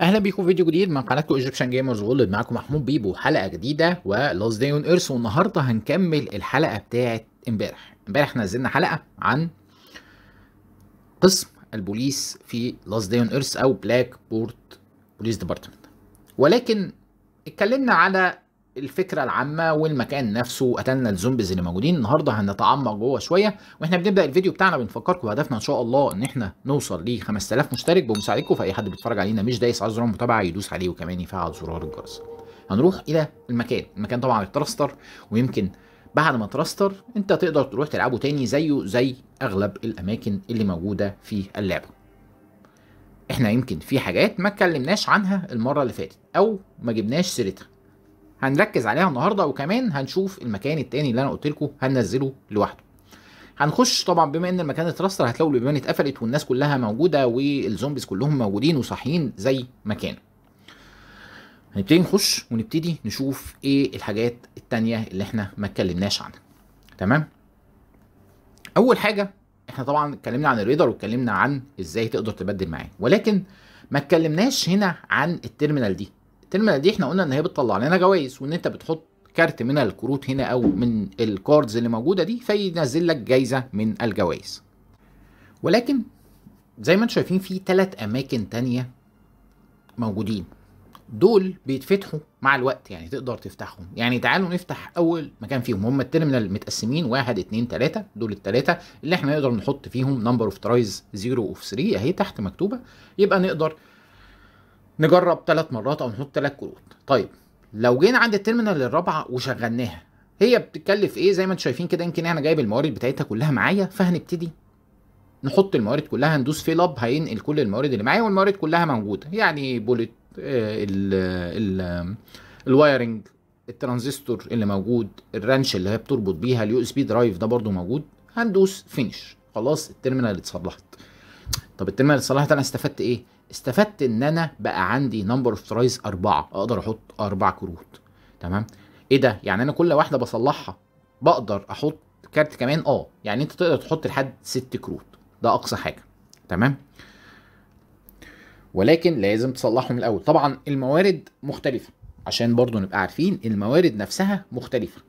اهلا بيكم في فيديو جديد من قناتكم ايجيبشن جيمرز وولد معاكم محمود بيبو حلقه جديده ولاست داي اون ايرث والنهارده هنكمل الحلقه بتاعه امبارح امبارح نزلنا حلقه عن قسم البوليس في لاست داي اون ايرث او بلاك بورت بوليس ديبارتمنت ولكن اتكلمنا على الفكره العامه والمكان نفسه وقتلنا الزومبيز اللي موجودين النهارده هنتعمق جوه شويه واحنا بنبدا الفيديو بتاعنا بنفكركم بهدفنا ان شاء الله ان احنا نوصل ل 5000 مشترك بمساعدتكم فاي حد بيتفرج علينا مش دايس على زرار المتابعه يدوس عليه وكمان يفعل زرار الجرس هنروح الى المكان المكان طبعا اترستر ويمكن بعد ما ترستر انت تقدر تروح تلعبه تاني زيه زي اغلب الاماكن اللي موجوده في اللعبه احنا يمكن في حاجات ما اتكلمناش عنها المره اللي فاتت او ما جبناش سيرتها هنركز عليها النهارده وكمان هنشوف المكان التاني اللي انا قلت لكم هننزله لوحده هنخش طبعا بما ان المكان التراستر هتلاقوا البيبان اتقفلت والناس كلها موجوده والزومبيز كلهم موجودين وصاحيين زي ما كانوا هنبتدي نخش ونبتدي نشوف ايه الحاجات التانية اللي احنا ما اتكلمناش عنها تمام اول حاجه احنا طبعا اتكلمنا عن الريدر واتكلمنا عن ازاي تقدر تبدل معاه ولكن ما اتكلمناش هنا عن التيرمينال دي الترمينال دي احنا قلنا ان هي بتطلع لنا جوائز وان انت بتحط كارت من الكروت هنا او من الكاردز اللي موجوده دي فينزل لك جايزه من الجوائز ولكن زي ما انتم شايفين في ثلاث اماكن تانية موجودين دول بيتفتحوا مع الوقت يعني تقدر تفتحهم يعني تعالوا نفتح اول مكان فيهم هم التيرمينال متقسمين واحد اتنين تلاته دول التلاته اللي احنا نقدر نحط فيهم نمبر اوف ترايز زيرو اوف 3 اهي تحت مكتوبه يبقى نقدر نجرب ثلاث مرات او نحط ثلاث كروت طيب لو جينا عند التيرمينال الرابعه وشغلناها هي بتتكلف ايه زي ما انتم شايفين كده يمكن انا جايب الموارد بتاعتها كلها معايا فهنبتدي نحط الموارد كلها ندوس في لاب هينقل كل الموارد اللي معايا والموارد كلها موجوده يعني بوليت آه، ال الوايرنج الترانزستور اللي موجود الرانش اللي هي بتربط بيها اليو اس بي درايف ده برده موجود هندوس فينش خلاص التيرمينال اتصلحت طب التيرمينال اتصلحت انا استفدت ايه استفدت ان انا بقى عندي نمبر اوف ترايز اربعه اقدر احط اربع كروت تمام ايه ده يعني انا كل واحده بصلحها بقدر احط كارت كمان اه يعني انت تقدر تحط لحد ست كروت ده اقصى حاجه تمام ولكن لازم تصلحهم الاول طبعا الموارد مختلفه عشان برضو نبقى عارفين الموارد نفسها مختلفه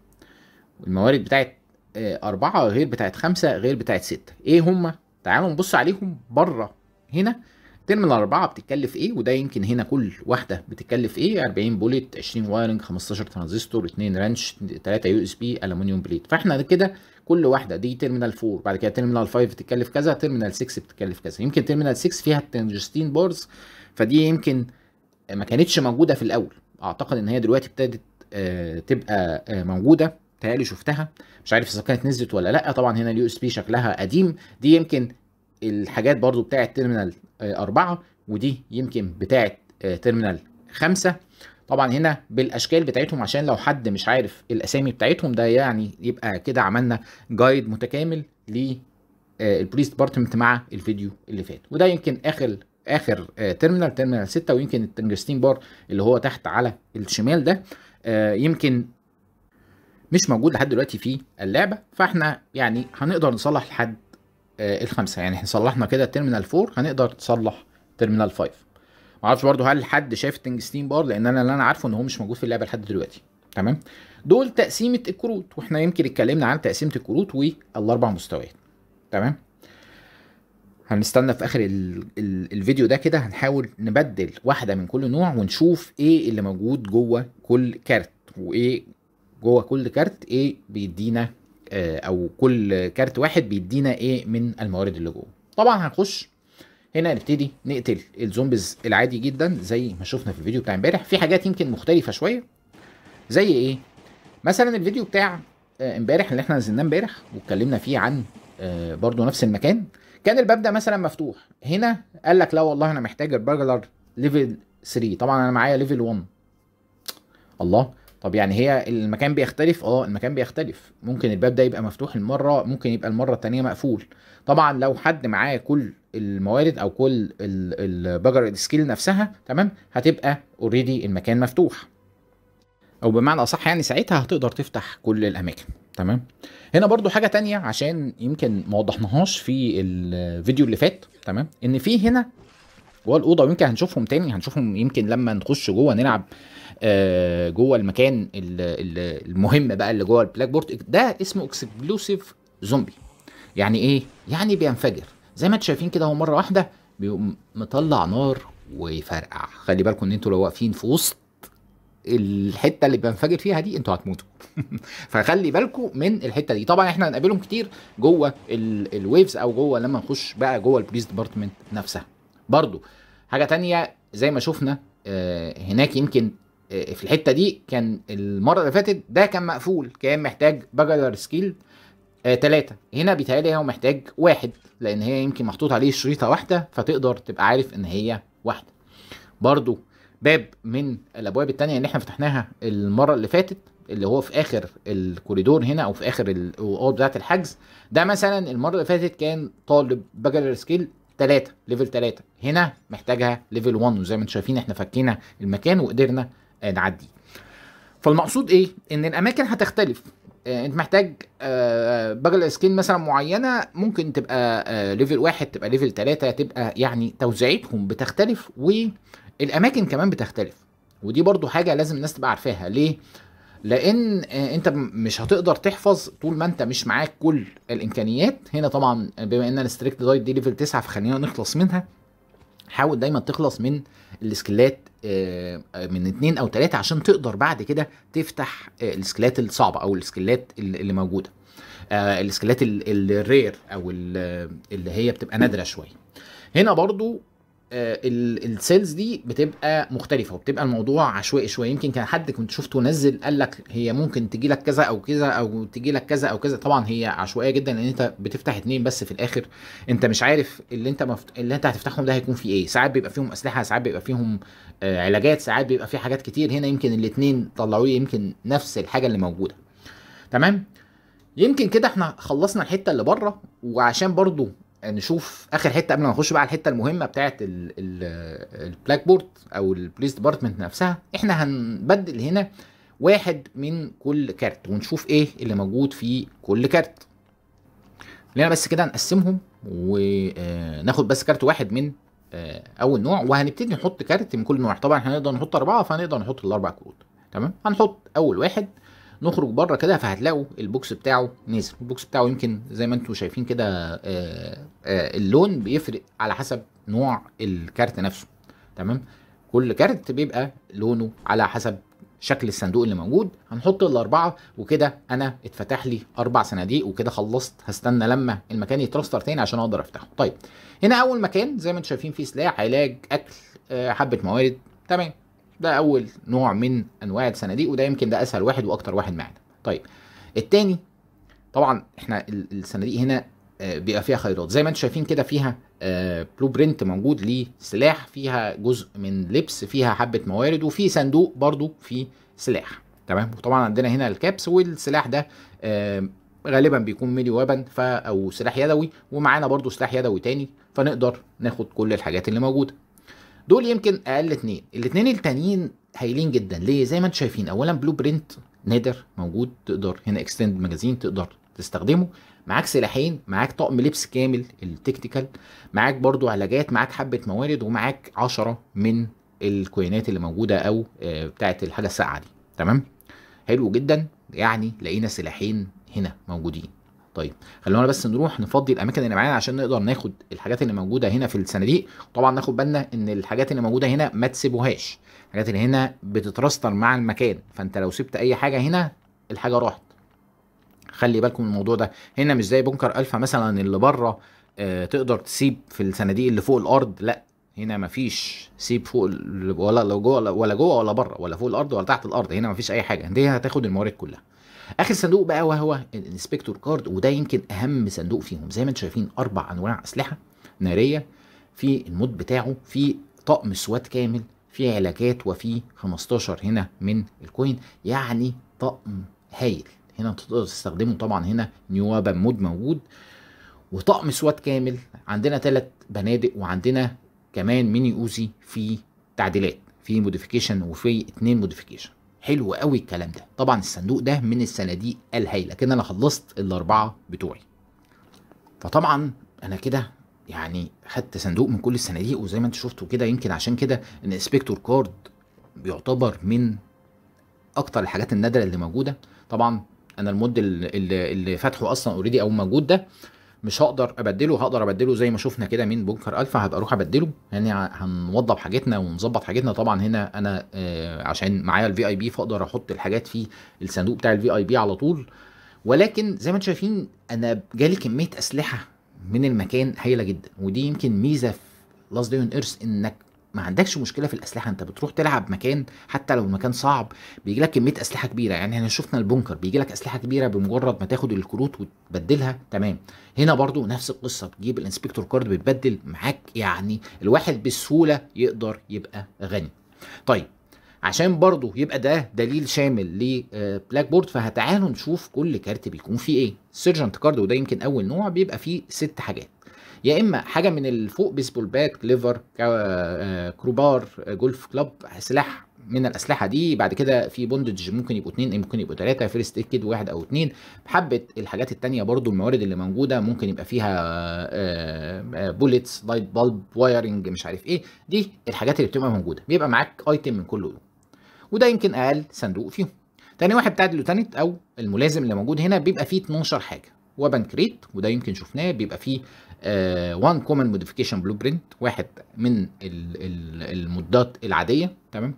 الموارد بتاعت آه، أربعة غير بتاعت خمسة غير بتاعت ستة إيه هما؟ تعالوا نبص عليهم بره هنا ترمينال 4 بتتكلف ايه وده يمكن هنا كل واحده بتتكلف ايه 40 بوليت، 20 وايرنج 15 ترانزستور 2 رانش 3 يو اس بي الومنيوم بليت فاحنا كده كل واحده دي ترمينال 4 بعد كده ترمينال 5 بتتكلف كذا ترمينال 6 بتتكلف كذا يمكن ترمينال 6 فيها التنجستين بارز فدي يمكن ما كانتش موجوده في الاول اعتقد ان هي دلوقتي ابتدت آه، تبقى آه، موجوده تهيألي شفتها مش عارف اذا كانت نزلت ولا لا طبعا هنا اليو اس بي شكلها قديم دي يمكن الحاجات برضو بتاعه تيرمينال آه، أربعة ودي يمكن بتاعه آه، تيرمينال خمسة طبعا هنا بالاشكال بتاعتهم عشان لو حد مش عارف الاسامي بتاعتهم ده يعني يبقى كده عملنا جايد متكامل للبوليس آه، ديبارتمنت مع الفيديو اللي فات وده يمكن اخر اخر تيرمينال تيرمينال 6 ويمكن التنجستين بار اللي هو تحت على الشمال ده يمكن مش موجود لحد دلوقتي في اللعبه فاحنا يعني هنقدر نصلح لحد آه، الخمسه يعني احنا صلحنا كده تيرمينال 4 هنقدر نصلح تيرمينال 5 معرفش برضو هل حد شايف ستيم بار لان انا اللي انا عارفه ان هو مش موجود في اللعبه لحد دلوقتي تمام دول تقسيمه الكروت واحنا يمكن اتكلمنا عن تقسيمه الكروت والاربع مستويات تمام هنستنى في اخر الـ الـ الفيديو ده كده هنحاول نبدل واحده من كل نوع ونشوف ايه اللي موجود جوه كل كارت وايه جوه كل كارت ايه بيدينا آه، او كل كارت واحد بيدينا ايه من الموارد اللي جوه طبعا هنخش هنا نبتدي نقتل الزومبيز العادي جدا زي ما شفنا في الفيديو بتاع امبارح في حاجات يمكن مختلفه شويه زي ايه مثلا الفيديو بتاع آه، امبارح اللي احنا نزلناه امبارح واتكلمنا فيه عن آه، برضو نفس المكان كان الباب ده مثلا مفتوح هنا قال لك لا والله انا محتاج البرجلر ليفل 3 طبعا انا معايا ليفل 1 الله طب يعني هي المكان بيختلف اه المكان بيختلف ممكن الباب ده يبقى مفتوح المره ممكن يبقى المره التانية مقفول طبعا لو حد معاه كل الموارد او كل البجر السكيل نفسها تمام هتبقى اوريدي المكان مفتوح او بمعنى اصح يعني ساعتها هتقدر تفتح كل الاماكن تمام هنا برضو حاجه تانية عشان يمكن ما وضحناهاش في الفيديو اللي فات تمام ان في هنا جوه الاوضه ويمكن هنشوفهم تاني هنشوفهم يمكن لما نخش جوه نلعب آه، جوه المكان المهم بقى اللي جوه البلاك بورد ده اسمه اكسبلوسيف زومبي يعني ايه يعني بينفجر زي ما انتم شايفين كده هو مره واحده بيقوم مطلع نار ويفرقع خلي بالكم ان انتوا لو واقفين في وسط الحته اللي بينفجر فيها دي انتوا هتموتوا فخلي بالكم من الحته دي طبعا احنا هنقابلهم كتير جوه الويفز او جوه لما نخش بقى جوه البوليس ديبارتمنت نفسها برضو حاجه تانية زي ما شفنا آه، هناك يمكن آه، في الحته دي كان المره اللي فاتت ده كان مقفول كان محتاج بجلر سكيل ثلاثة آه هنا بيتهيألي هو محتاج واحد لأن هي يمكن محطوط عليه شريطة واحدة فتقدر تبقى عارف إن هي واحدة برضو باب من الأبواب التانية اللي احنا فتحناها المرة اللي فاتت اللي هو في آخر الكوريدور هنا أو في آخر الأوضة بتاعة الحجز ده مثلا المرة اللي فاتت كان طالب بجلر سكيل ثلاثة ليفل ثلاثة هنا محتاجها ليفل 1 وزي ما انتم شايفين احنا فكينا المكان وقدرنا آه، نعدي فالمقصود ايه ان الاماكن هتختلف آه، انت محتاج آه، بجل سكين مثلا معينه ممكن تبقى ليفل واحد تبقى ليفل ثلاثة تبقى يعني توزيعتهم بتختلف والاماكن كمان بتختلف ودي برضو حاجه لازم الناس تبقى عارفاها ليه لان انت مش هتقدر تحفظ طول ما انت مش معاك كل الامكانيات هنا طبعا بما ان الاستريكت دايت دي ليفل 9 فخلينا نخلص منها حاول دايما تخلص من السكيلات آه، من اتنين او تلاتة عشان تقدر بعد كده تفتح آه، السكلات الصعبه او السكلات اللي موجوده آه، السكلات الرير او اللي هي بتبقى نادره شويه هنا برضو آه، السيلز دي بتبقى مختلفه وبتبقى الموضوع عشوائي شويه يمكن كان حد كنت شفته نزل قال لك هي ممكن تجي لك كذا او كذا او تجي لك كذا او كذا طبعا هي عشوائيه جدا لان انت بتفتح اتنين بس في الاخر انت مش عارف اللي انت مفت... اللي انت هتفتحهم ده هيكون فيه ايه ساعات بيبقى فيهم اسلحه ساعات بيبقى فيهم آه، علاجات ساعات بيبقى فيه حاجات كتير هنا يمكن الاتنين طلعوا لي يمكن نفس الحاجه اللي موجوده تمام يمكن كده احنا خلصنا الحته اللي بره وعشان برضو نشوف اخر حته قبل ما نخش بقى على الحته المهمه بتاعه البلاك بورد او البليس ديبارتمنت نفسها احنا هنبدل هنا واحد من كل كارت ونشوف ايه اللي موجود في كل كارت خلينا بس كده نقسمهم وناخد آه، بس كارت واحد من آه، اول نوع وهنبتدي نحط كارت من كل نوع طبعا هنقدر نحط اربعه فهنقدر نحط الاربع كروت تمام هنحط اول واحد نخرج بره كده فهتلاقوا البوكس بتاعه نزل البوكس بتاعه يمكن زي ما انتم شايفين كده آه، آه، اللون بيفرق على حسب نوع الكارت نفسه تمام كل كارت بيبقى لونه على حسب شكل الصندوق اللي موجود هنحط الاربعه وكده انا اتفتح لي اربع صناديق وكده خلصت هستنى لما المكان يترستر تاني عشان اقدر افتحه طيب هنا اول مكان زي ما انتم شايفين فيه سلاح علاج اكل آه، حبه موارد تمام ده اول نوع من انواع الصناديق وده يمكن ده اسهل واحد واكتر واحد معانا طيب التاني طبعا احنا الصناديق هنا آه، بيبقى فيها خيارات زي ما انتم شايفين كده فيها بلو آه، برنت موجود لسلاح فيها جزء من لبس فيها حبه موارد وفي صندوق برضو فيه سلاح تمام وطبعا عندنا هنا الكابس والسلاح ده آه، غالبا بيكون ميلي ويبن او سلاح يدوي ومعانا برضو سلاح يدوي تاني فنقدر ناخد كل الحاجات اللي موجوده دول يمكن اقل اتنين الاتنين التانيين هايلين جدا ليه زي ما انتم شايفين اولا بلو برنت نادر موجود تقدر هنا اكستند ماجازين تقدر تستخدمه معاك سلاحين معاك طقم لبس كامل التكتيكال معاك برضو علاجات معاك حبه موارد ومعاك عشرة من الكوينات اللي موجوده او آه، بتاعه الحاجه الساقعه دي تمام حلو جدا يعني لقينا سلاحين هنا موجودين طيب خلونا بس نروح نفضي الاماكن اللي معانا عشان نقدر ناخد الحاجات اللي موجوده هنا في الصناديق طبعا ناخد بالنا ان الحاجات اللي موجوده هنا ما تسيبوهاش الحاجات اللي هنا بتترستر مع المكان فانت لو سبت اي حاجه هنا الحاجه راحت خلي بالكم من الموضوع ده هنا مش زي بنكر الفا مثلا اللي بره آه، تقدر تسيب في الصناديق اللي فوق الارض لا هنا مفيش سيب فوق ولا لو جوه ولا جوه ولا بره ولا فوق الارض ولا تحت الارض هنا مفيش اي حاجه دي هتاخد الموارد كلها اخر صندوق بقى وهو الانسبكتور كارد وده يمكن اهم صندوق فيهم زي ما انتم شايفين اربع انواع اسلحه ناريه في المود بتاعه في طقم سوات كامل في علاجات وفي 15 هنا من الكوين يعني طقم هايل هنا تقدر تستخدمه طبعا هنا نيو مود موجود وطقم سوات كامل عندنا ثلاث بنادق وعندنا كمان ميني اوزي في تعديلات في موديفيكيشن وفي اتنين موديفيكيشن حلو قوي الكلام ده طبعا الصندوق ده من الصناديق الهايله كده انا خلصت الاربعه بتوعي فطبعا انا كده يعني خدت صندوق من كل الصناديق وزي ما انتم شفتوا كده يمكن عشان كده ان انسبكتور كارد بيعتبر من اكتر الحاجات النادره اللي موجوده طبعا انا المود اللي, اللي فاتحه اصلا اوريدي او موجود ده مش هقدر ابدله هقدر ابدله زي ما شفنا كده من بونكر الفا هبقى اروح ابدله يعني هنوضب حاجتنا ونظبط حاجتنا طبعا هنا انا آه، عشان معايا الفي اي بي فاقدر احط الحاجات في الصندوق بتاع الفي اي بي على طول ولكن زي ما انتم شايفين انا جالي كميه اسلحه من المكان هايله جدا ودي يمكن ميزه في لاست ديون ايرث انك ما عندكش مشكله في الاسلحه انت بتروح تلعب مكان حتى لو المكان صعب بيجي لك كميه اسلحه كبيره يعني احنا شفنا البونكر بيجي لك اسلحه كبيره بمجرد ما تاخد الكروت وتبدلها تمام هنا برضو نفس القصه بتجيب الانسبكتور كارد بتبدل معاك يعني الواحد بسهوله يقدر يبقى غني طيب عشان برضه يبقى ده دليل شامل لبلاك آه، بورد فهتعالوا نشوف كل كارت بيكون فيه ايه سيرجنت كارد وده يمكن اول نوع بيبقى فيه ست حاجات يا اما حاجه من الفوق بيسبول بات كليفر كروبار جولف آه، كلاب سلاح من الاسلحه دي بعد كده في بوندج ممكن يبقوا اثنين ممكن يبقوا ثلاثه فيرست ايد كيد واحد او اثنين حبه الحاجات الثانيه برضو الموارد اللي موجوده ممكن يبقى فيها بوليتس لايت بالب وايرنج مش عارف ايه دي الحاجات اللي بتبقى موجوده بيبقى معاك ايتم من كل دول وده يمكن اقل صندوق فيهم تاني واحد بتاع اللوتنت او الملازم اللي موجود هنا بيبقى فيه 12 حاجه وبنكريت وده يمكن شفناه بيبقى فيه وان كومن موديفيكيشن بلو برنت واحد من المدات العاديه تمام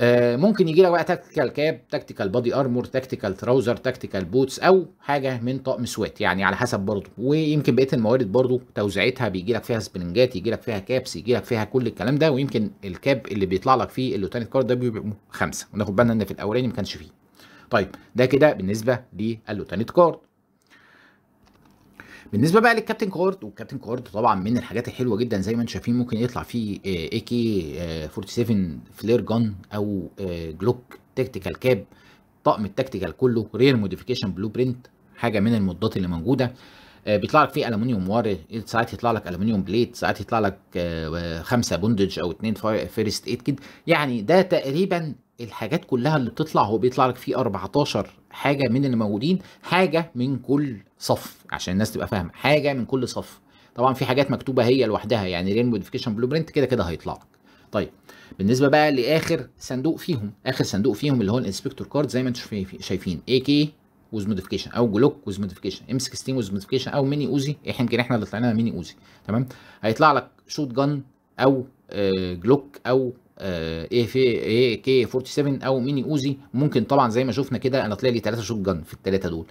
آه ممكن يجي لك بقى تكتيكال كاب تكتيكال بادي ارمور تكتيكال تراوزر تكتيكال بوتس او حاجه من طقم سوات يعني على حسب برضه ويمكن بقيه الموارد برضه توزيعتها بيجي لك فيها سبرنجات يجي لك فيها كابس يجي لك فيها كل الكلام ده ويمكن الكاب اللي بيطلع لك فيه اللوتانيت كارد ده بيبقى خمسه وناخد بالنا ان في الاولاني ما كانش فيه طيب ده كده بالنسبه للوتانيت كارد بالنسبه بقى للكابتن كورد والكابتن كورد طبعا من الحاجات الحلوه جدا زي ما انتم شايفين ممكن يطلع فيه اي كي 47 فلير جان او جلوك تكتيكال كاب طقم التكتيكال كله رير موديفيكيشن بلو برنت حاجه من المضادات اللي موجوده آه، بيطلع لك فيه الومنيوم وار ساعات يطلع لك الومنيوم بليت ساعات يطلع لك آه، خمسه بوندج او اثنين فيرست ايد كده يعني ده تقريبا الحاجات كلها اللي بتطلع هو بيطلع لك فيه 14 حاجه من اللي موجودين حاجه من كل صف عشان الناس تبقى فاهمه حاجه من كل صف طبعا في حاجات مكتوبه هي لوحدها يعني رين موديفيكيشن بلو برنت كده كده هيطلع لك طيب بالنسبه بقى لاخر صندوق فيهم اخر صندوق فيهم اللي هو الانسبكتور كارد زي ما انتم شايفين اي كي ويز موديفيكيشن او جلوك ويز موديفيكيشن ام 16 ويز موديفيكيشن او ميني اوزي احنا يمكن احنا اللي طلعنا ميني اوزي تمام هيطلع لك شوت جن او جلوك آه، او في اي كي 47 او ميني اوزي ممكن طبعا زي ما شفنا كده انا طلع لي ثلاثه شوت جن في الثلاثه دول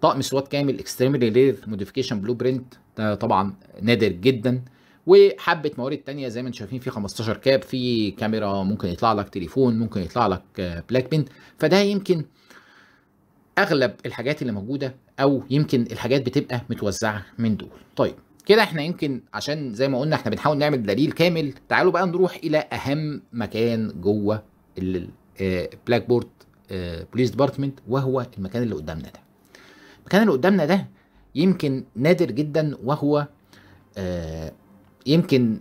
طقم سوات كامل اكستريملي رير موديفيكيشن بلو برنت طبعا نادر جدا وحبه موارد ثانيه زي ما انتم شايفين في 15 كاب في كاميرا ممكن يطلع لك تليفون ممكن يطلع لك بلاك بنت فده يمكن اغلب الحاجات اللي موجوده او يمكن الحاجات بتبقى متوزعه من دول طيب كده احنا يمكن عشان زي ما قلنا احنا بنحاول نعمل دليل كامل تعالوا بقى نروح الى اهم مكان جوه البلاك بورد بوليس ديبارتمنت وهو المكان اللي قدامنا ده المكان اللي قدامنا ده يمكن نادر جدا وهو آه، يمكن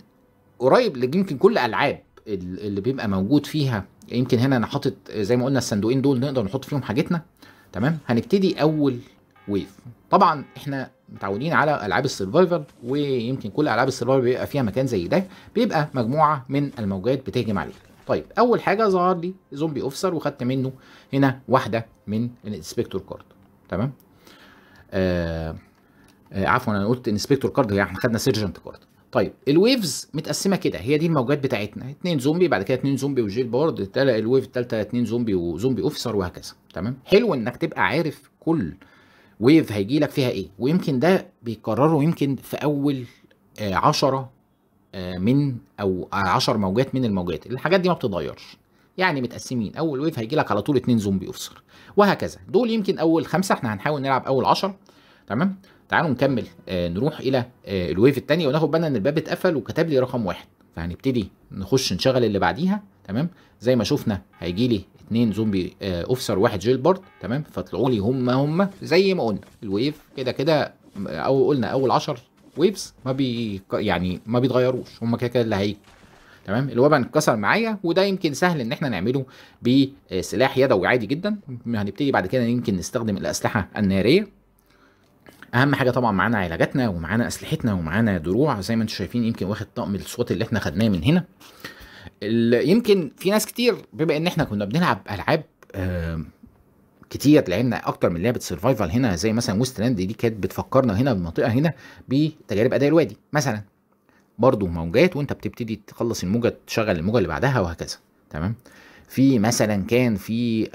قريب يمكن كل العاب اللي بيبقى موجود فيها يمكن هنا انا حاطط زي ما قلنا الصندوقين دول نقدر نحط فيهم حاجتنا تمام هنبتدي اول ويف طبعا احنا متعودين على العاب السرفايفل ويمكن كل العاب السرفايفل بيبقى فيها مكان زي ده بيبقى مجموعه من الموجات بتهجم عليك طيب اول حاجه ظهر لي زومبي اوفيسر وخدت منه هنا واحده من الانسبكتور كارد تمام آه آه عفوا انا قلت انسبكتور كارد هي احنا خدنا سيرجنت كارد طيب الويفز متقسمه كده هي دي الموجات بتاعتنا اتنين زومبي بعد كده اتنين زومبي وجيل بارد الويف الثالثه اتنين زومبي وزومبي اوفيسر وهكذا تمام حلو انك تبقى عارف كل ويف هيجي لك فيها ايه ويمكن ده بيكرره يمكن في اول آه، عشرة آه، من او آه، عشر موجات من الموجات الحاجات دي ما بتتغيرش يعني متقسمين اول ويف هيجي لك على طول اتنين زومبي اوفسر وهكذا دول يمكن اول خمسه احنا هنحاول نلعب اول عشرة تمام تعالوا نكمل آه نروح الى آه الويف الثانيه وناخد بالنا ان الباب اتقفل وكتب لي رقم واحد فهنبتدي نخش نشغل اللي بعديها تمام زي ما شفنا هيجي لي اتنين زومبي آه اوفيسر واحد جيل بارد تمام فطلعوا لي هم هم زي ما قلنا الويف كده كده او قلنا اول 10 ويفز ما بي يعني ما بيتغيروش هم كده كده اللي هيجوا تمام الوبا انكسر معايا وده يمكن سهل ان احنا نعمله بسلاح يدوي عادي جدا هنبتدي بعد كده يمكن نستخدم الاسلحه الناريه اهم حاجه طبعا معانا علاجاتنا ومعانا اسلحتنا ومعانا دروع زي ما انتم شايفين يمكن واخد طقم الصوت اللي احنا خدناه من هنا يمكن في ناس كتير بما ان احنا كنا بنلعب العاب كتير لعبنا اكتر من لعبه سرفايفل هنا زي مثلا ويست لاند دي كانت بتفكرنا هنا بالمنطقه هنا بتجارب اداء الوادي مثلا برضه موجات وانت بتبتدي تخلص الموجه تشغل الموجه اللي بعدها وهكذا تمام في مثلا كان في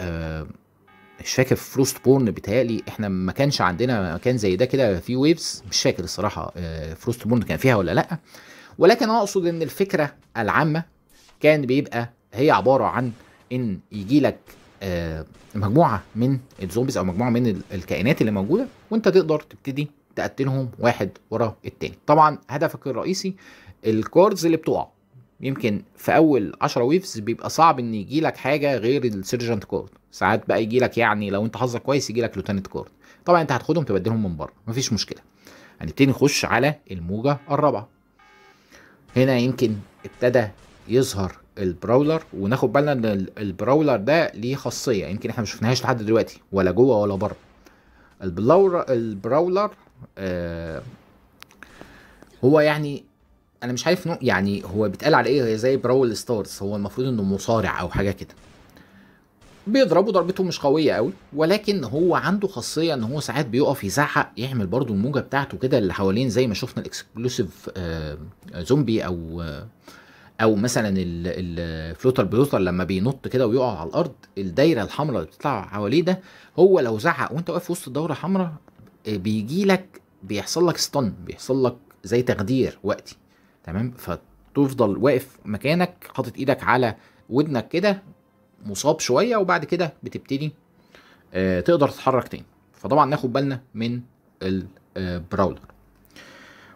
مش فاكر فروست بورن بيتهيألي احنا ما كانش عندنا مكان زي ده كده في ويفز مش فاكر الصراحه فروست آه، بورن كان فيها ولا لا ولكن اقصد ان الفكره العامه كان بيبقى هي عباره عن ان يجي لك آه، مجموعه من الزومبيز او مجموعه من الكائنات اللي موجوده وانت تقدر تبتدي تقتلهم واحد ورا التاني طبعا هدفك الرئيسي الكاردز اللي بتقع يمكن في اول 10 ويفز بيبقى صعب ان يجي لك حاجه غير السيرجنت كارد ساعات بقى يجي لك يعني لو انت حظك كويس يجي لك لوتانت كارد طبعا انت هتاخدهم تبدلهم من بره مفيش مشكله هنبتدي يعني نخش على الموجه الرابعه هنا يمكن ابتدى يظهر البراولر وناخد بالنا ان البراولر ده ليه خاصيه يمكن احنا ما شفناهاش لحد دلوقتي ولا جوه ولا بره البلاور البراولر آه هو يعني انا مش عارف نوع يعني هو بيتقال على ايه زي براول ستارز هو المفروض انه مصارع او حاجه كده بيضربه ضربته مش قويه قوي ولكن هو عنده خاصيه ان هو ساعات بيقف يزعق يعمل برضو الموجه بتاعته كده اللي حوالين زي ما شفنا الاكسبلوسيف آه زومبي او آه او مثلا الفلوتر بلوتر لما بينط كده ويقع على الارض الدايره الحمراء اللي بتطلع حواليه ده هو لو زعق وانت واقف وسط الدوره الحمراء آه، بيجي لك بيحصل لك ستن بيحصل لك زي تخدير وقتي تمام فتفضل واقف مكانك حاطط ايدك على ودنك كده مصاب شويه وبعد كده بتبتدي آه، تقدر تتحرك تاني فطبعا ناخد بالنا من البراولر آه،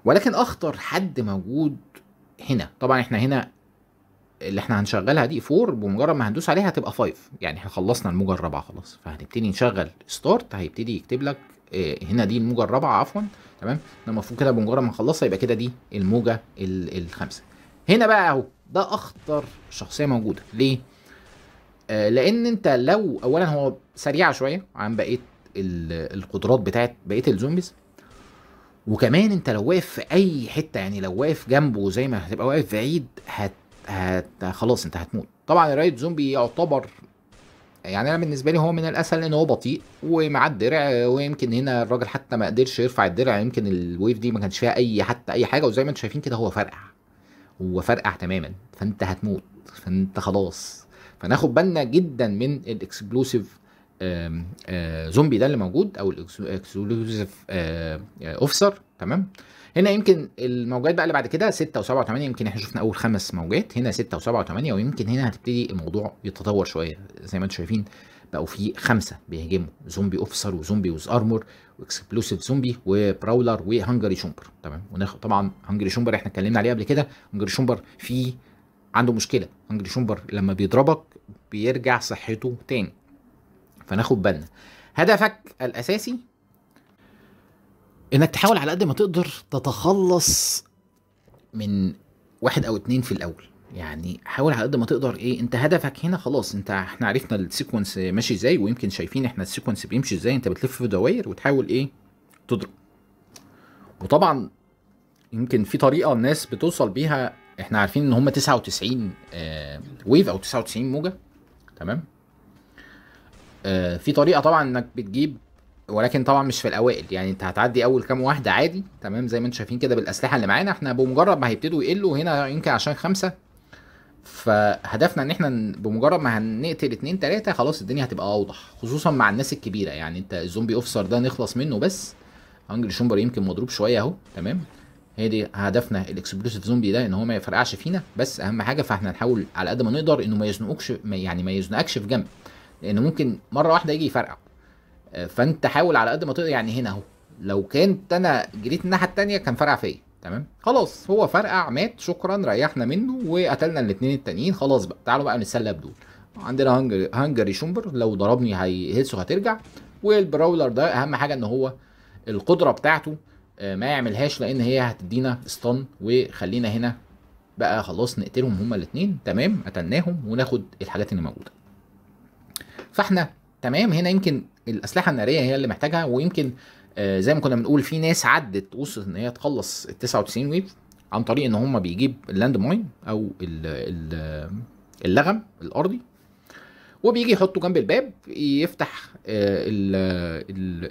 ولكن اخطر حد موجود هنا طبعا احنا هنا اللي احنا هنشغلها دي 4 بمجرد ما هندوس عليها هتبقى 5 يعني احنا خلصنا الموجة الرابعة خلاص فهنبتدي نشغل ستارت هيبتدي يكتب لك اه هنا دي الموجة الرابعة عفوا تمام ده المفروض كده بمجرد ما نخلصها يبقى كده دي الموجة الخامسة هنا بقى اهو ده اخطر شخصية موجودة ليه؟ اه لان انت لو اولا هو سريعة شوية عن بقية القدرات بتاعت بقية الزومبيز وكمان انت لو واقف في اي حته يعني لو واقف جنبه زي ما هتبقى واقف بعيد هت هت خلاص انت هتموت طبعا الرايد زومبي يعتبر يعني انا بالنسبه لي هو من الاسهل لان هو بطيء ومعاه الدرع ويمكن هنا الراجل حتى ما قدرش يرفع الدرع يمكن الويف دي ما كانش فيها اي حتى اي حاجه وزي ما انتم شايفين كده هو فرقع هو فرقع تماما فانت هتموت فانت خلاص فناخد بالنا جدا من الاكسبلوسيف زومبي ده اللي موجود او الاكسكلوزيف اوفيسر تمام هنا يمكن الموجات بقى اللي بعد كده 6 و7 و8 يمكن احنا شفنا اول خمس موجات هنا 6 و7 و8 ويمكن هنا هتبتدي الموضوع يتطور شويه زي ما انتم شايفين بقوا في خمسه بيهاجموا زومبي اوفيسر وزومبي وز ارمور واكسبلوسيف زومبي وبراولر وهنجري شومبر تمام وناخد طبعا هنجري شومبر احنا اتكلمنا عليه قبل كده هنجري شومبر فيه عنده مشكله هنجري شومبر لما بيضربك بيرجع صحته تاني فناخد بالنا هدفك الاساسي انك تحاول على قد ما تقدر تتخلص من واحد او اتنين في الاول يعني حاول على قد ما تقدر ايه انت هدفك هنا خلاص انت احنا عرفنا السيكونس ماشي ازاي ويمكن شايفين احنا السيكونس بيمشي ازاي انت بتلف في دواير وتحاول ايه تضرب وطبعا يمكن في طريقه الناس بتوصل بيها احنا عارفين ان هم 99 آه ويف او 99 موجه تمام آه، في طريقه طبعا انك بتجيب ولكن طبعا مش في الاوائل يعني انت هتعدي اول كام واحده عادي تمام زي ما انتم شايفين كده بالاسلحه اللي معانا احنا بمجرد ما هيبتدوا يقلوا هنا يمكن عشان خمسه فهدفنا ان احنا بمجرد ما هنقتل اتنين تلاته خلاص الدنيا هتبقى اوضح خصوصا مع الناس الكبيره يعني انت الزومبي اوفيسر ده نخلص منه بس انجل شومبر يمكن مضروب شويه اهو تمام هي دي هدفنا الاكسبلوسيف زومبي ده ان هو ما يفرقعش فينا بس اهم حاجه فاحنا نحاول على قد ما نقدر انه ما يزنقكش يعني ما يزنقكش في جنب لانه ممكن مره واحده يجي يفرقع آه، فانت حاول على قد ما تقدر يعني هنا اهو لو كنت انا جريت الناحيه التانية كان فرقع فيا تمام خلاص هو فرقع مات شكرا ريحنا منه وقتلنا الاثنين التانيين خلاص بقى تعالوا بقى نتسلى بدول عندنا هنجري هنجري شومبر لو ضربني هيهلسه هترجع والبراولر ده اهم حاجه ان هو القدره بتاعته آه، ما يعملهاش لان هي هتدينا ستان وخلينا هنا بقى خلاص نقتلهم هما الاثنين تمام قتلناهم وناخد الحاجات اللي موجوده فاحنا تمام هنا يمكن الاسلحه الناريه هي اللي محتاجها ويمكن آه، زي ما كنا بنقول في ناس عدت وصلت ان هي تخلص ال 99 ويف عن طريق ان هم بيجيب اللاند ماين او اللغم الارضي وبيجي يحطه جنب الباب يفتح آه،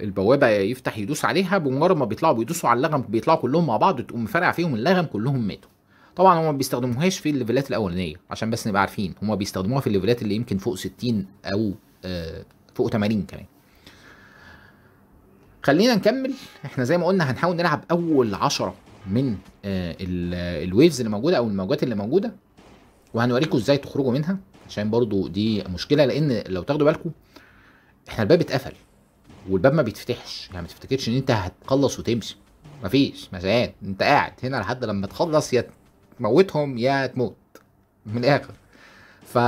البوابه يفتح يدوس عليها بمجرد ما بيطلعوا بيدوسوا على اللغم بيطلعوا كلهم مع بعض تقوم فرقع فيهم اللغم كلهم ماتوا طبعا هم ما بيستخدموهاش في الليفلات الاولانيه عشان بس نبقى عارفين هم بيستخدموها في الليفلات اللي يمكن فوق 60 او فوق 80 كمان خلينا نكمل احنا زي ما قلنا هنحاول نلعب اول عشرة من آه، الويفز اللي موجوده او الموجات اللي موجوده وهنوريكم ازاي تخرجوا منها عشان برضو دي مشكله لان لو تاخدوا بالكم احنا الباب اتقفل والباب ما بيتفتحش يعني ما تفتكرش ان انت هتخلص وتمشي مفيش مزيان انت قاعد هنا لحد لما تخلص يا تموتهم يا تموت من الاخر ف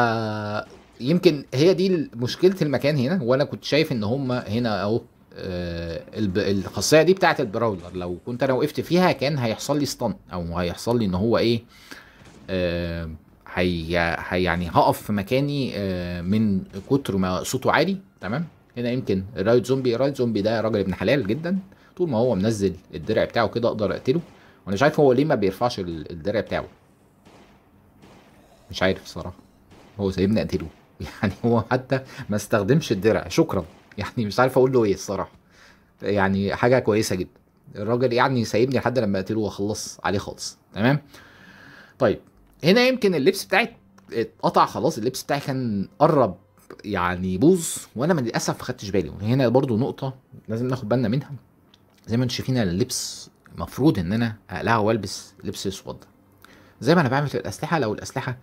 يمكن هي دي مشكله المكان هنا وانا كنت شايف ان هم هنا اهو آه، الخاصيه دي بتاعت البراولر لو كنت انا وقفت فيها كان هيحصل لي ستان او هيحصل لي ان هو ايه آه هي يعني هقف في مكاني آه من كتر ما صوته عالي تمام هنا يمكن الرايد زومبي رايد زومبي ده راجل ابن حلال جدا طول ما هو منزل الدرع بتاعه كده اقدر اقتله وانا مش عارف هو ليه ما بيرفعش الدرع بتاعه مش عارف الصراحه هو سايبني اقتله يعني هو حتى ما استخدمش الدرع شكرا يعني مش عارف اقول له ايه الصراحه يعني حاجه كويسه جدا الراجل يعني سايبني لحد لما اقتله واخلص عليه خالص تمام طيب هنا يمكن اللبس بتاعي اتقطع خلاص اللبس بتاعي كان قرب يعني يبوظ وانا للاسف ما خدتش بالي وهنا برضو نقطه لازم ناخد بالنا منها زي ما انتم شايفين اللبس المفروض ان انا اقلعه والبس لبس اسود زي ما انا بعمل في الاسلحه لو الاسلحه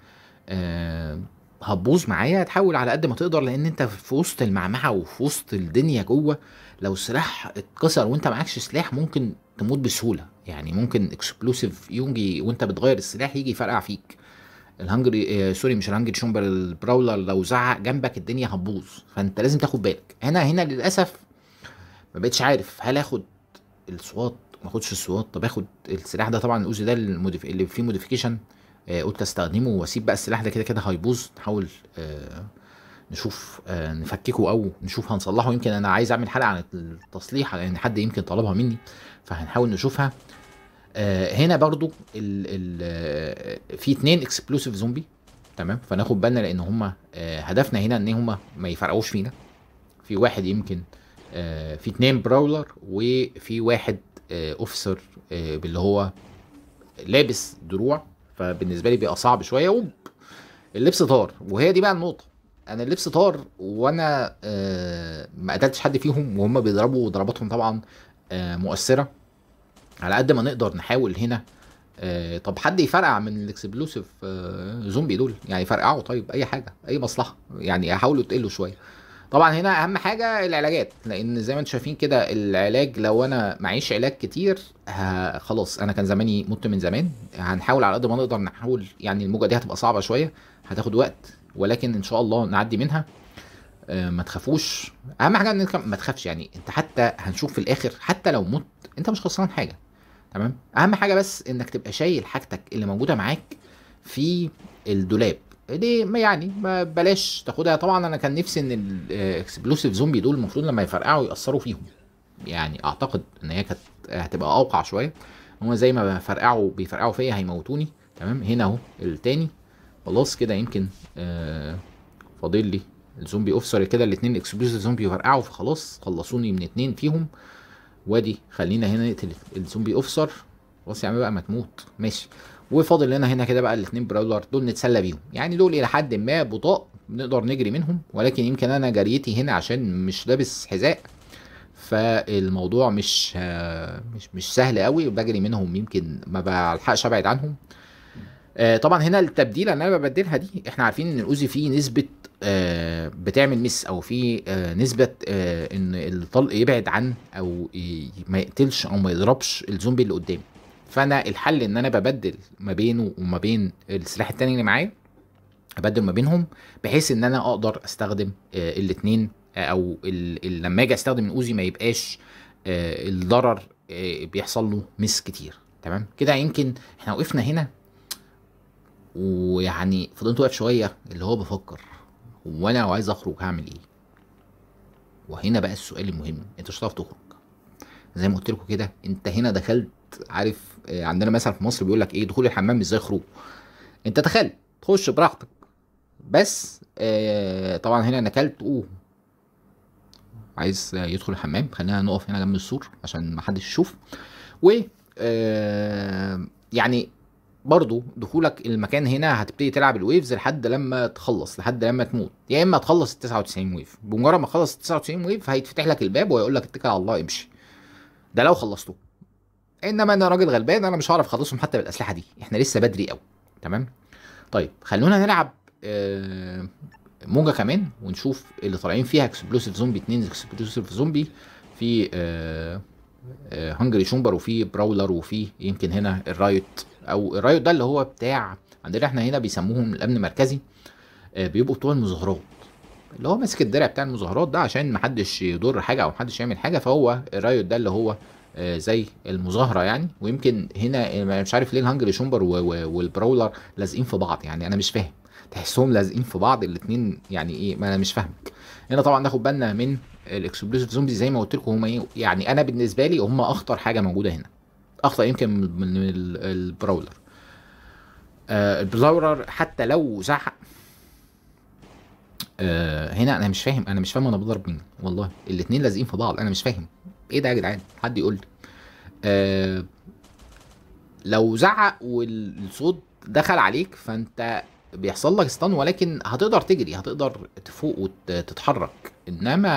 آه هتبوظ معايا هتحاول على قد ما تقدر لان انت في وسط المعمعه وفي وسط الدنيا جوه لو سلاح اتكسر وانت معكش سلاح ممكن تموت بسهوله يعني ممكن اكسبلوسيف يونجي وانت بتغير السلاح يجي يفرقع فيك الهنجري آه سوري مش الهنجري شومبر البراولر لو زعق جنبك الدنيا هتبوظ فانت لازم تاخد بالك هنا هنا للاسف ما بقتش عارف هل اخد الصوات ما اخدش الصوات طب اخد السلاح ده طبعا الاوزي ده اللي فيه موديفيكيشن آه، قلت استخدمه واسيب بقى السلاح ده كده كده هيبوظ نحاول آه، نشوف آه، نفككه او نشوف هنصلحه يمكن انا عايز اعمل حلقه عن التصليح لان يعني حد يمكن طلبها مني فهنحاول نشوفها هنا برضو ال ال في اتنين اكسبلوسيف زومبي تمام فناخد بالنا لان هما هدفنا هنا ان هما ما يفرقوش فينا في واحد يمكن في اتنين براولر وفي واحد اوفيسر باللي هو لابس دروع فبالنسبه لي بيبقى صعب شويه وب اللبس طار وهي دي بقى النقطه انا اللبس طار وانا آه ما قتلتش حد فيهم وهم بيضربوا ضرباتهم طبعا آه مؤثره على قد ما نقدر نحاول هنا آه طب حد يفرقع من الاكسبلوسيف آه زومبي دول يعني فرقعوا طيب اي حاجه اي مصلحه يعني حاولوا تقلوا شويه طبعا هنا اهم حاجه العلاجات لان زي ما انتم شايفين كده العلاج لو انا معيش علاج كتير خلاص انا كان زماني مت من زمان هنحاول على قد ما نقدر نحاول يعني الموجه دي هتبقى صعبه شويه هتاخد وقت ولكن ان شاء الله نعدي منها آه، ما تخافوش اهم حاجه ان ما تخافش يعني انت حتى هنشوف في الاخر حتى لو مت انت مش خسران حاجه تمام اهم حاجه بس انك تبقى شايل حاجتك اللي موجوده معاك في الدولاب ليه ما يعني ما بلاش تاخدها طبعا انا كان نفسي ان الاكسبلوسيف زومبي دول المفروض لما يفرقعوا ياثروا فيهم يعني اعتقد ان هي كانت هتبقى اوقع شويه هما زي ما بفرقعوا بيفرقعوا فيا هيموتوني تمام هنا اهو التاني خلاص كده يمكن آه، فاضل لي الزومبي اوفسر كده الاثنين اكسبلوسيف زومبي يفرقعوا فخلاص خلصوني من اتنين فيهم وادي خلينا هنا نقتل الزومبي اوفسر خلاص يا عم بقى ما تموت ماشي وفاضل لنا هنا كده بقى الاثنين براولر دول نتسلى بيهم يعني دول الى حد ما بطاء نقدر نجري منهم ولكن يمكن انا جريتي هنا عشان مش لابس حذاء فالموضوع مش مش مش سهل قوي بجري منهم يمكن ما بلحقش ابعد عنهم آه، طبعا هنا التبديله اللي انا ببدلها دي احنا عارفين ان الاوزي فيه نسبه آه، بتعمل مس او في آه، نسبه ان الطلق يبعد عن او ما يقتلش او ما يضربش الزومبي اللي قدامي فانا الحل ان انا ببدل ما بينه وما بين السلاح التاني اللي معايا ابدل ما بينهم بحيث ان انا اقدر استخدم آه، الاثنين آه، او لما اجي استخدم الاوزي ما يبقاش آه، الضرر بيحصل له مس كتير تمام كده يمكن احنا وقفنا هنا ويعني فضلت واقف شويه اللي هو بفكر هو انا لو عايز اخرج هعمل ايه وهنا بقى السؤال المهم انت مش هتعرف تخرج زي ما قلت لكم كده انت هنا دخلت عارف آه، عندنا مثلا في مصر بيقول لك ايه دخول الحمام ازاي خروج انت تخيل تخش براحتك بس آه طبعا هنا انا اكلت اوه عايز يدخل الحمام خلينا نقف هنا جنب السور عشان ما حدش يشوف و آه يعني برضو دخولك المكان هنا هتبتدي تلعب الويفز لحد لما تخلص لحد لما تموت يا اما تخلص ال 99 ويف بمجرد ما تخلص ال 99 ويف هيتفتح لك الباب وهيقول لك اتكل على الله امشي ده لو خلصته انما انا راجل غلبان انا مش هعرف اخلصهم حتى بالاسلحه دي احنا لسه بدري قوي تمام طيب خلونا نلعب آه موجه كمان ونشوف اللي طالعين فيها اكسبلوسيف زومبي 2 اكسبلوسيف زومبي في آه هنجري آه، شومبر وفي براولر وفي يمكن هنا الرايت او الرايت ده اللي هو بتاع عندنا احنا هنا بيسموهم الامن المركزي آه بيبقوا بتوع المظاهرات اللي هو ماسك الدرع بتاع المظاهرات ده عشان محدش يضر حاجه او محدش يعمل حاجه فهو الرايوت ده اللي هو آه، زي المظاهره يعني ويمكن هنا مش عارف ليه الهانجري شومبر والبراولر لازقين في بعض يعني انا مش فاهم تحسهم لازقين في بعض الاثنين يعني ايه ما انا مش فاهمك هنا طبعا ناخد بالنا من الاكسبلوسيف زومبي زي ما قلت لكم هم ايه يعني انا بالنسبه لي هم اخطر حاجه موجوده هنا اخطر يمكن من البراولر البراولر آه، حتى لو زعق آه، هنا انا مش فاهم انا مش فاهم انا بضرب مين والله الاثنين لازقين في بعض انا مش فاهم ايه ده يا جدعان حد يقول لي آه لو زعق والصوت دخل عليك فانت بيحصل لك استان ولكن هتقدر تجري هتقدر تفوق وتتحرك انما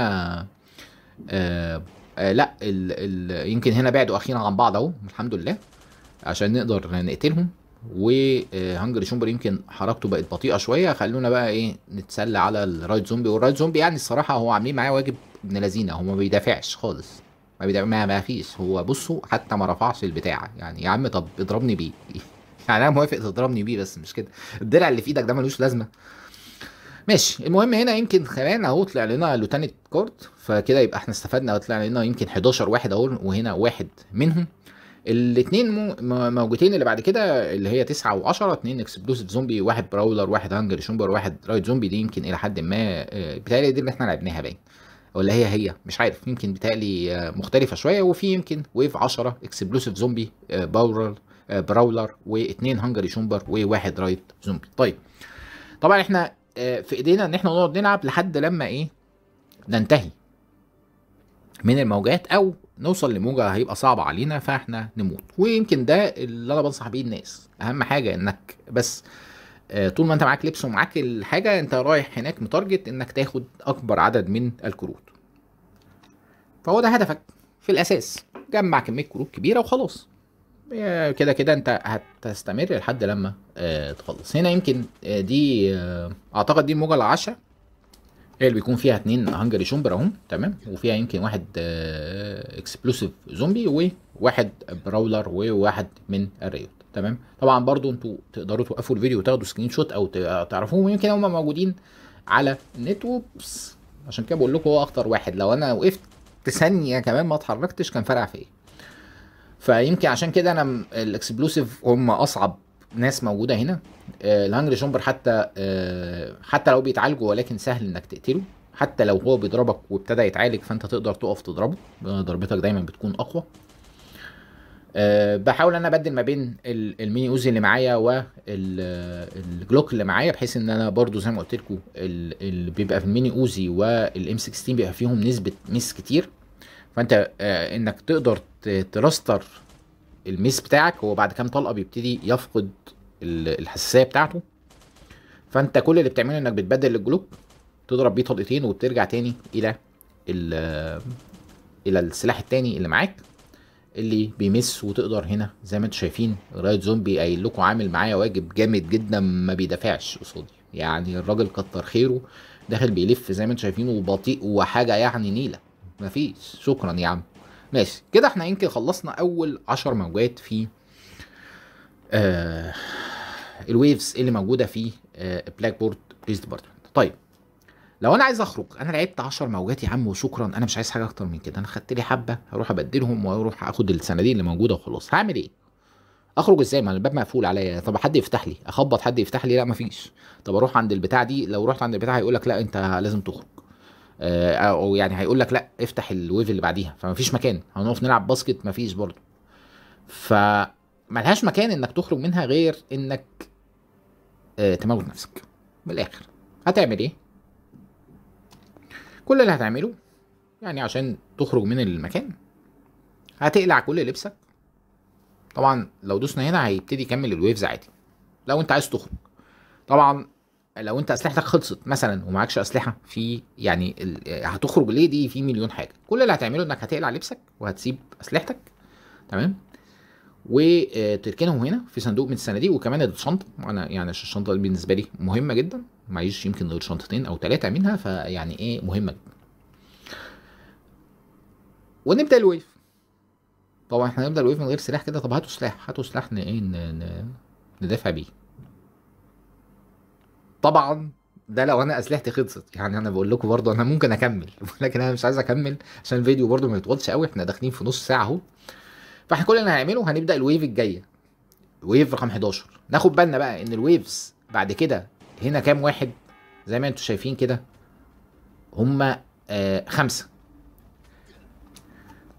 آه آه لا ال ال يمكن هنا بعدوا اخيرا عن بعض اهو الحمد لله عشان نقدر نقتلهم وهنجر آه، شومبر يمكن حركته بقت بطيئه شويه خلونا بقى ايه نتسلى على الرايد زومبي والرايد زومبي يعني الصراحه هو عاملين معاه واجب ابن لذينه هو ما بيدافعش خالص ما, بيدع... ما, ما فيش هو بصوا حتى ما رفعش البتاع يعني يا عم طب اضربني بيه يعني انا موافق تضربني بيه بس مش كده الدرع اللي في ايدك ده ملوش لازمه ماشي المهم هنا يمكن كمان اهو طلع لنا لوتنت كارد فكده يبقى احنا استفدنا وطلع لنا يمكن 11 واحد اهو وهنا واحد منهم الاثنين موجودين اللي بعد كده اللي هي 9 و10 اثنين اكسبلوسيف زومبي واحد براولر واحد هانجر شومبر واحد رايت زومبي دي يمكن الى حد ما آه، بتهيألي دي اللي احنا لعبناها باين ولا هي هي مش عارف يمكن بتقلي آه، مختلفه شويه وفي يمكن ويف 10 اكسبلوسيف زومبي آه، باورر آه، براولر واثنين هنجري شومبر وواحد رايت زومبي طيب طبعا احنا في ايدينا ان احنا نقعد نلعب لحد لما ايه ننتهي من الموجات او نوصل لموجه هيبقى صعبه علينا فاحنا نموت ويمكن ده اللي انا بنصح بيه الناس اهم حاجه انك بس آه، طول ما انت معاك لبس ومعاك الحاجه انت رايح هناك متارجت انك تاخد اكبر عدد من الكروت فهو ده هدفك في الاساس جمع كميه كروت كبيره وخلاص كده كده انت هتستمر لحد لما آه، تخلص هنا يمكن آه، دي اعتقد دي الموجه العشرة هي اللي بيكون فيها اتنين هنجري شومبر اهم تمام وفيها يمكن واحد اكسبلوسيف زومبي وواحد براولر وواحد من الريوت تمام طبعا برضو انتوا تقدروا توقفوا الفيديو وتاخدوا سكرين شوت او تعرفوهم يمكن هم موجودين على النت وبس عشان كده بقول لكم هو اخطر واحد لو انا وقفت ثانيه كمان ما اتحركتش كان فرقع في ايه فيمكن عشان كده انا الاكسبلوسيف هم اصعب ناس موجوده هنا آه، الهانجري شومبر حتى آه، حتى لو بيتعالجوا ولكن سهل انك تقتله حتى لو هو بيضربك وابتدى يتعالج فانت تقدر تقف تضربه آه، ضربتك دايما بتكون اقوى أه بحاول انا ابدل ما بين الميني اوزي اللي معايا والجلوك اللي معايا بحيث ان انا برضو زي ما قلت لكم اللي بيبقى في الميني اوزي والام 16 بيبقى فيهم نسبه ميس كتير فانت آه انك تقدر تراستر الميس بتاعك هو بعد كام طلقه بيبتدي يفقد الحساسيه بتاعته فانت كل اللي بتعمله انك بتبدل الجلوك تضرب بيه طلقتين وبترجع تاني الى الى السلاح التاني اللي معاك اللي بيمس وتقدر هنا زي ما انتم شايفين رايت زومبي قايل لكم عامل معايا واجب جامد جدا ما بيدافعش قصادي يعني الراجل كتر خيره داخل بيلف زي ما انتم شايفين وبطيء وحاجه يعني نيله مفيش شكرا يا عم ماشي كده احنا يمكن خلصنا اول 10 موجات في آه الويفز اللي موجوده في آه بلاك بورد بليز ديبارتمنت طيب لو انا عايز اخرج انا لعبت 10 موجات يا عم وشكرا انا مش عايز حاجه اكتر من كده انا خدت لي حبه هروح ابدلهم واروح اخد الصناديق اللي موجوده وخلاص هعمل ايه اخرج ازاي ما الباب مقفول عليا طب حد يفتح لي اخبط حد يفتح لي لا مفيش طب اروح عند البتاع دي لو رحت عند البتاع هيقول لك لا انت لازم تخرج آه، او يعني هيقول لك لا افتح الويف اللي بعديها فمفيش مكان هنقف نلعب باسكت مفيش برضه ملهاش مكان انك تخرج منها غير انك آه، تموت نفسك من الاخر هتعمل ايه كل اللي هتعمله يعني عشان تخرج من المكان هتقلع كل لبسك طبعا لو دوسنا هنا هيبتدي يكمل الويفز عادي لو انت عايز تخرج طبعا لو انت اسلحتك خلصت مثلا ومعكش اسلحه في يعني هتخرج ليه دي في مليون حاجه كل اللي هتعمله انك هتقلع لبسك وهتسيب اسلحتك تمام وتركنهم هنا في صندوق من الصناديق وكمان الشنطه انا يعني الشنطه دي بالنسبه لي مهمه جدا معيش يمكن غير شنطتين او ثلاثه منها فيعني ايه مهمه جدا ونبدا الويف طبعا احنا هنبدا الويف من غير سلاح كده طب هاتوا سلاح هاتوا سلاح ن... إيه، ندافع بيه طبعا ده لو انا اسلحتي خلصت يعني انا بقول لكم برضو انا ممكن اكمل ولكن انا مش عايز اكمل عشان الفيديو برضو ما يطولش قوي احنا داخلين في نص ساعه اهو فاحنا كل اللي هنعمله هنبدا الويف الجايه ويف رقم 11 ناخد بالنا بقى ان الويفز بعد كده هنا كام واحد زي ما انتم شايفين كده هما آه خمسه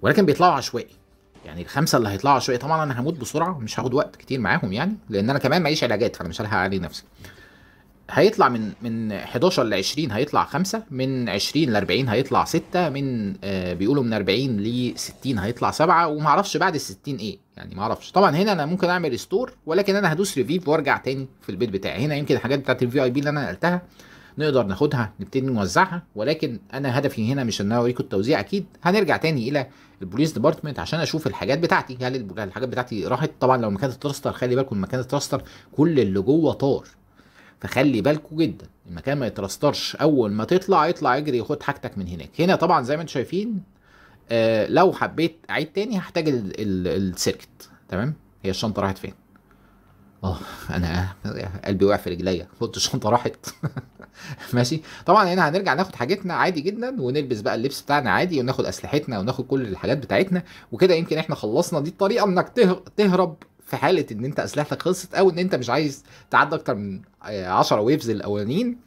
ولكن بيطلعوا عشوائي يعني الخمسه اللي هيطلعوا عشوائي طبعا انا هموت بسرعه مش هاخد وقت كتير معاهم يعني لان انا كمان معيش علاجات فانا مش هلحق علي نفسي هيطلع من من 11 ل 20 هيطلع 5 من 20 ل 40 هيطلع 6 من آه بيقولوا من 40 ل 60 هيطلع 7 ومعرفش بعد ال 60 ايه يعني معرفش طبعا هنا انا ممكن اعمل ستور ولكن انا هدوس ريفيف وارجع تاني في البيت بتاعي هنا يمكن الحاجات بتاعت الفي اي بي اللي انا نقلتها نقدر ناخدها نبتدي نوزعها ولكن انا هدفي هنا مش ان انا اوريكم التوزيع اكيد هنرجع تاني الى البوليس ديبارتمنت عشان اشوف الحاجات بتاعتي هل الحاجات بتاعتي راحت طبعا لو مكان التراستر خلي بالكم مكان التراستر كل اللي جوه طار فخلي بالكوا جدا المكان ما يترسترش اول ما تطلع يطلع اجري وخد حاجتك من هناك هنا طبعا زي ما انتم شايفين آه لو حبيت اعيد تاني هحتاج السيركت تمام هي الشنطه راحت فين اه انا قلبي وقع في رجليا قلت الشنطه راحت ماشي طبعا هنا هنرجع ناخد حاجتنا عادي جدا ونلبس بقى اللبس بتاعنا عادي وناخد اسلحتنا وناخد كل الحاجات بتاعتنا وكده يمكن احنا خلصنا دي الطريقه انك تهرب في حاله ان انت اسلحتك خلصت او ان انت مش عايز تعدي اكتر من 10 آه، ويفز الاولانيين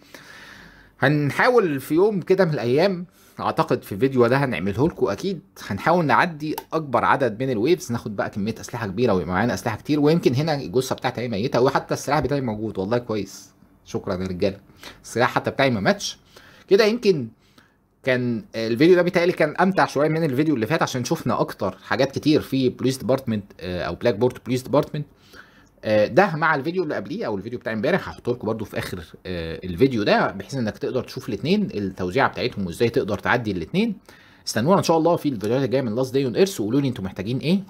هنحاول في يوم كده من الايام اعتقد في الفيديو ده هنعمله لكم اكيد هنحاول نعدي اكبر عدد من الويفز ناخد بقى كميه اسلحه كبيره ويبقى معانا اسلحه كتير ويمكن هنا الجثه بتاعتي هي ميته وحتى السلاح بتاعي موجود والله كويس شكرا يا رجاله السلاح حتى بتاعي ما ماتش كده يمكن كان الفيديو ده بيتهيألي كان امتع شويه من الفيديو اللي فات عشان شفنا اكتر حاجات كتير في بوليس ديبارتمنت آه، او بلاك بورد بوليس ديبارتمنت ده مع الفيديو اللي قبليه او الفيديو بتاع امبارح هحطه لكم برده في اخر آه، الفيديو ده بحيث انك تقدر تشوف الاتنين التوزيعه بتاعتهم وازاي تقدر تعدي الاتنين استنونا ان شاء الله في الفيديوهات الجايه من لاست داي اون ايرث وقولوا لي انتم محتاجين ايه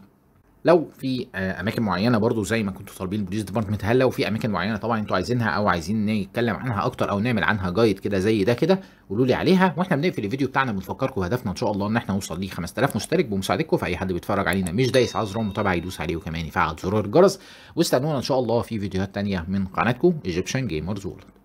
لو في آه، اماكن معينه برضو زي ما كنتوا طالبين البوليس ديبارتمنت هل لو في اماكن معينه طبعا انتوا عايزينها او عايزين نتكلم عنها اكتر او نعمل عنها جايد كده زي ده كده قولوا لي عليها واحنا بنقفل الفيديو بتاعنا بنفكركم هدفنا ان شاء الله ان احنا نوصل ل 5000 مشترك بمساعدتكم فاي حد بيتفرج علينا مش دايس على زرار المتابعه يدوس عليه وكمان يفعل زرار الجرس واستنونا ان شاء الله في فيديوهات ثانيه من قناتكم ايجيبشن جيمرز وورلد